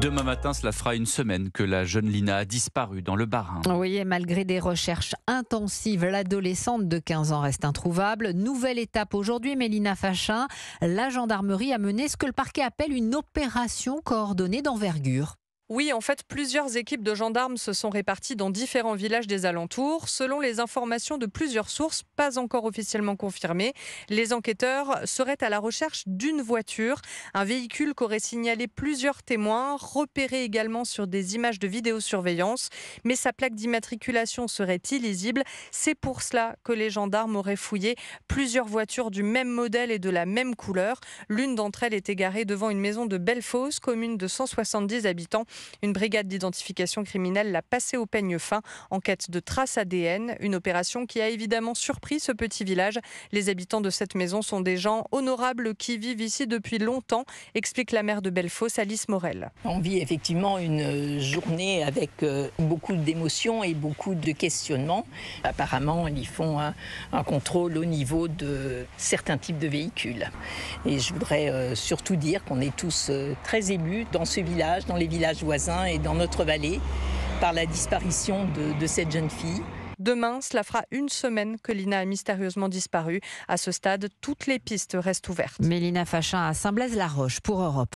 Demain matin, cela fera une semaine que la jeune Lina a disparu dans le Barin. Oui, et malgré des recherches intensives, l'adolescente de 15 ans reste introuvable. Nouvelle étape aujourd'hui, Mélina Fachin. La gendarmerie a mené ce que le parquet appelle une opération coordonnée d'envergure. Oui, en fait, plusieurs équipes de gendarmes se sont réparties dans différents villages des alentours. Selon les informations de plusieurs sources, pas encore officiellement confirmées, les enquêteurs seraient à la recherche d'une voiture, un véhicule qu'auraient signalé plusieurs témoins, repéré également sur des images de vidéosurveillance. Mais sa plaque d'immatriculation serait illisible. C'est pour cela que les gendarmes auraient fouillé plusieurs voitures du même modèle et de la même couleur. L'une d'entre elles est garée devant une maison de Bellefosse, commune de 170 habitants. Une brigade d'identification criminelle l'a passé au peigne fin en quête de traces ADN, une opération qui a évidemment surpris ce petit village. Les habitants de cette maison sont des gens honorables qui vivent ici depuis longtemps, explique la maire de Bellefosse, Alice Morel. On vit effectivement une euh, journée avec euh, beaucoup d'émotions et beaucoup de questionnements. Apparemment, ils font un, contrôle au niveau de certains types de véhicules. Et je voudrais euh, surtout dire qu'on est tous très émus dans ce village, dans les villages et dans notre vallée par la disparition de, cette jeune fille. Demain, cela fera une semaine que Lina a mystérieusement disparu. À ce stade, toutes les pistes restent ouvertes. Mélina Fachin à Saint-Blaise-la-Roche pour Europe.